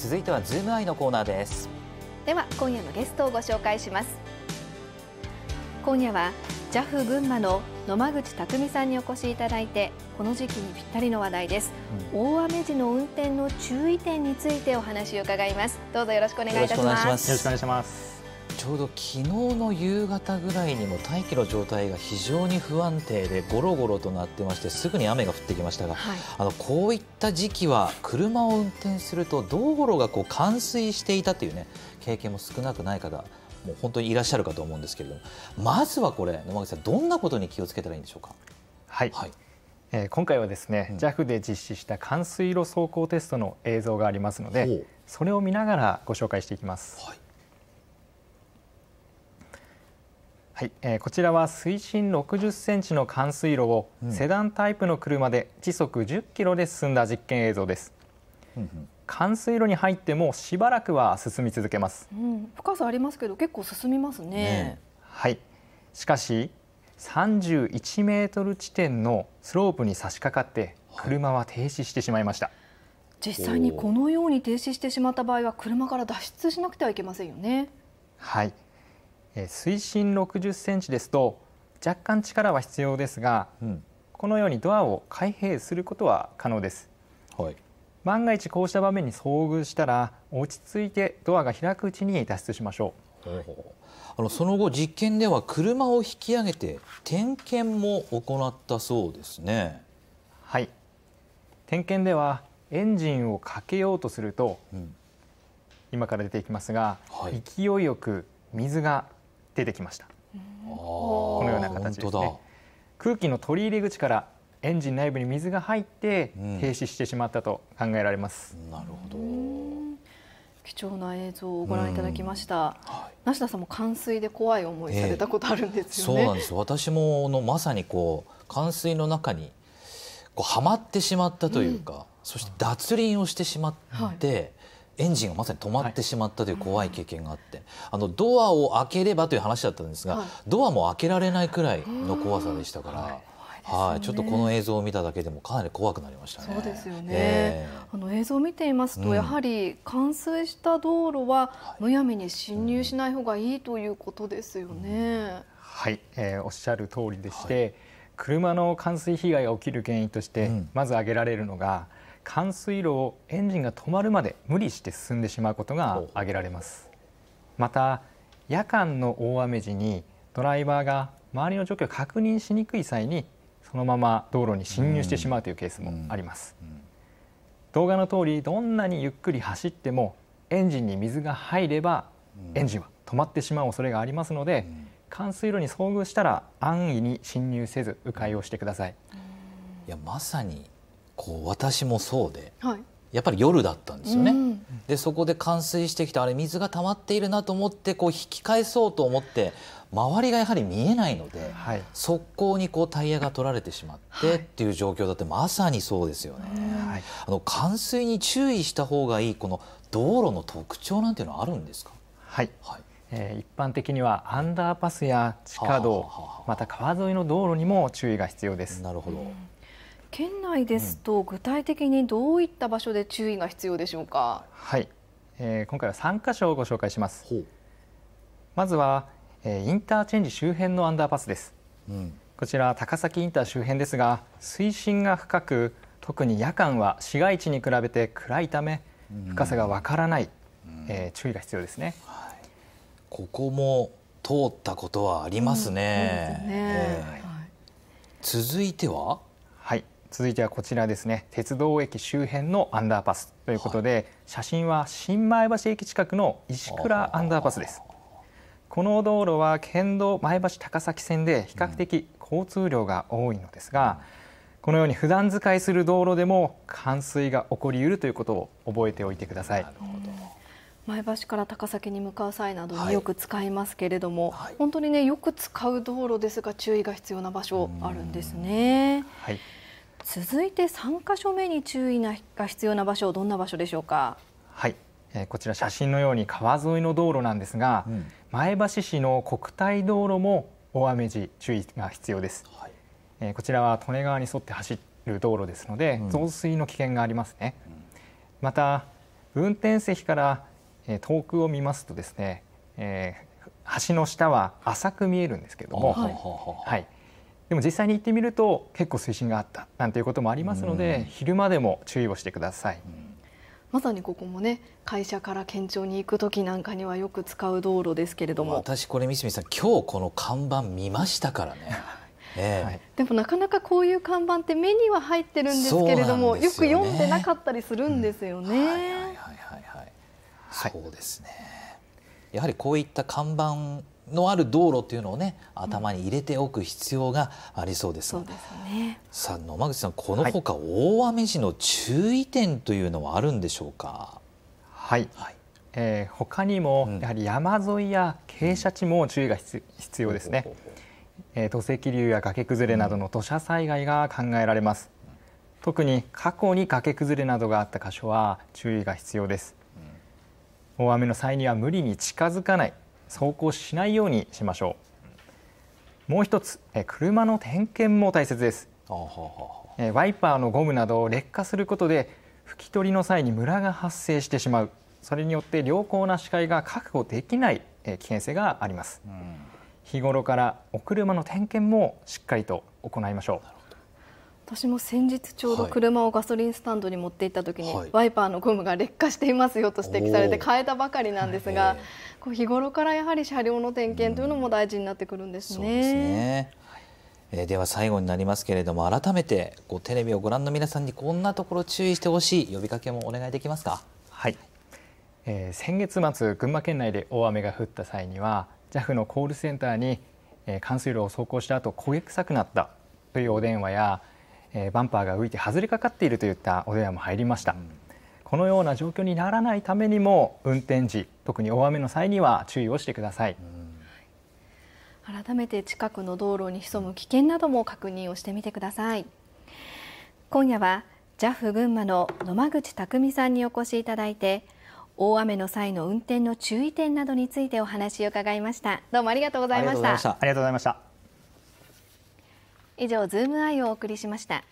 続いてはズームアイのコーナーですでは今夜のゲストをご紹介します今夜は JAF 群馬の野間口匠さんにお越しいただいてこの時期にぴったりの話題です、うん、大雨時の運転の注意点についてお話を伺いますどうぞよろしくお願いいたしますよろしくお願いしますちょうど昨日の夕方ぐらいにも大気の状態が非常に不安定でゴロゴロとなってましてすぐに雨が降ってきましたが、はい、あのこういった時期は車を運転すると道路がこう冠水していたという、ね、経験も少なくない方もう本当にいらっしゃるかと思うんですけれどもまずはこれ野間口さんどんなことに気をつけたらいいんでしょうか。はい、はいえ今回はですね、うん、JAF で実施した冠水路走行テストの映像がありますのでそれを見ながらご紹介していきます。はいはい、えー、こちらは水深60センチの冠水路を、うん、セダンタイプの車で時速10キロで進んだ実験映像です。うんうん冠水路に入ってもしばらくは進み続けます、うん、深さありますけど結構進みますね、ね、はいしかし31メートル地点のスロープに差し掛かって車は停止してしまいました、はい、実際にこのように停止してしまった場合は車から脱出しなくてはいけませんよねはい水深60センチですと若干力は必要ですが、うん、このようにドアを開閉することは可能です、はい、万が一こうした場面に遭遇したら落ち着いてドアが開くうちに脱出しましょう、はい、あのその後実験では車を引き上げて点検も行ったそうですねはい点検ではエンジンをかけようとすると、うん、今から出ていきますが、はい、勢いよく水が出てきましたこのような形ですね空気の取り入れ口からエンジン内部に水が入って停止してしまったと考えられます、うん、なるほど貴重な映像をご覧いただきました、うんはい、梨田さんも冠水で怖い思いされたことあるんですよね、えー、そうなんです私ものまさにこう冠水の中にこうはまってしまったというか、うん、そして脱輪をしてしまって、はいエンジンがまさに止まってしまったという怖い経験があって、あのドアを開ければという話だったんですが、ドアも開けられないくらいの怖さでしたから。はい、ちょっとこの映像を見ただけでもかなり怖くなりましたね。そうですよね。えー、あの映像を見ていますと、やはり冠水した道路はむやみに侵入しない方がいいということですよね。はい、えー、おっしゃる通りでして、はい、車の冠水被害が起きる原因として、まず挙げられるのが、うん冠水路をエンジンが止まるまで無理して進んでしまうことが挙げられますまた夜間の大雨時にドライバーが周りの状況を確認しにくい際にそのまま道路に侵入してしまうというケースもあります、動画の通りどんなにゆっくり走ってもエンジンに水が入ればエンジンは止まってしまう恐れがありますので、冠水路に遭遇したら安易に侵入せず迂回をしてくださいいやまさにこう私もそうで、はい、やっぱり夜だったんですよね。うん、でそこで冠水してきたあれ水が溜まっているなと思ってこう引き返そうと思って周りがやはり見えないので、はい、速攻にこうタイヤが取られてしまってっていう状況だってまさにそうですよね。はい、あの冠水に注意した方がいいこの道路の特徴なんていうのはあるんですか。はい。はい。えー、一般的にはアンダーパスや地下道、はははまた川沿いの道路にも注意が必要です。なるほど。県内ですと、具体的にどういった場所で注意が必要でしょうか。はい、えー、今回は三箇所をご紹介します。まずは、えー、インターチェンジ周辺のアンダーパスです。うん、こちら高崎インター周辺ですが、水深が深く、特に夜間は市街地に比べて暗いため、深さがわからない、うん、えー、注意が必要ですね。はい、ここも通ったことはありますね。うん、すね続いては。続いてはこちらですね鉄道駅周辺のアンダーパスということで、はい、写真は新前橋駅近くの石倉アンダーパスですこの道路は県道前橋高崎線で比較的交通量が多いのですが、うん、このように普段使いする道路でも冠水が起こりうるということを覚えておいてください前橋から高崎に向かう際などによく使いますけれども、はいはい、本当にねよく使う道路ですが注意が必要な場所あるんですね。はい続いて3箇所目に注意が必要な場所どんな場所でしょうか。はい、えー、こちら写真のように川沿いの道路なんですが、うん、前橋市の国体道路も大雨時注意が必要です。はい、えこちらは利根川に沿って走る道路ですので、うん、増水の危険がありますね。うん、また運転席から、遠くを見ますとですね、えー、橋の下は浅く見えるんですけれども、はい、はいでも実際に行ってみると結構水深があったなんていうこともありますので、昼間でも注意をしてください。まさにここもね会社から県庁に行く時なんかにはよく使う道路ですけれども私これ三角さん今日この看板見ましたからね。えー、はい、でもなかなかこういう看板って目には入ってるんですけれどもよ、く読んでなかったりするんですよね。うん、はいはいはいはい、はい、そうですねやはりこういった看板のある道路というのをね頭に入れておく必要がありそうです。そうですね。さあ野間口さんこのほか、大雨時の注意点というのはあるんでしょうか。はい。はいえー、他にも、やはり山沿いや傾斜地も注意が必要ですね、えー、土石流や崖崩れなどの土砂災害が考えられます、特に過去に崖崩れなどがあった箇所は注意が必要です、大雨の際には無理に近づかない走行しないようにしましょうもう一つ車の点検も大切ですワイパーのゴムなどを劣化することで拭き取りの際にムラが発生してしまうそれによって良好な視界が確保できない危険性があります、日頃からお車の点検もしっかりと行いましょう私も先日ちょうど車をガソリンスタンドに持って行った時に、ワイパーのゴムが劣化していますよと指摘されて変えたばかりなんですが、こう日頃からやはり車両の点検というのも大事になってくるんですね。えでは最後になりますけれども改めてこうテレビをご覧の皆さんにこんなところ注意してほしい呼びかけもお願いできますか。はい、えー、先月末群馬県内で大雨が降った際には JAF のコールセンターに、えー、冠水路を走行した後焦げ臭くなったというお電話やえバンパーが浮いて外れかかっているといったお電話も入りました、うん、このような状況にならないためにも運転時特に大雨の際には注意をしてください、うんい、改めて近くの道路に潜む危険なども確認をしてみてください今夜は JAF 群馬の野間口匠さんにお越しいただいて大雨の際の運転の注意点などについてお話を伺いましたどうもありがとうございましたありがとうございました以上、ズームアイをお送りしました。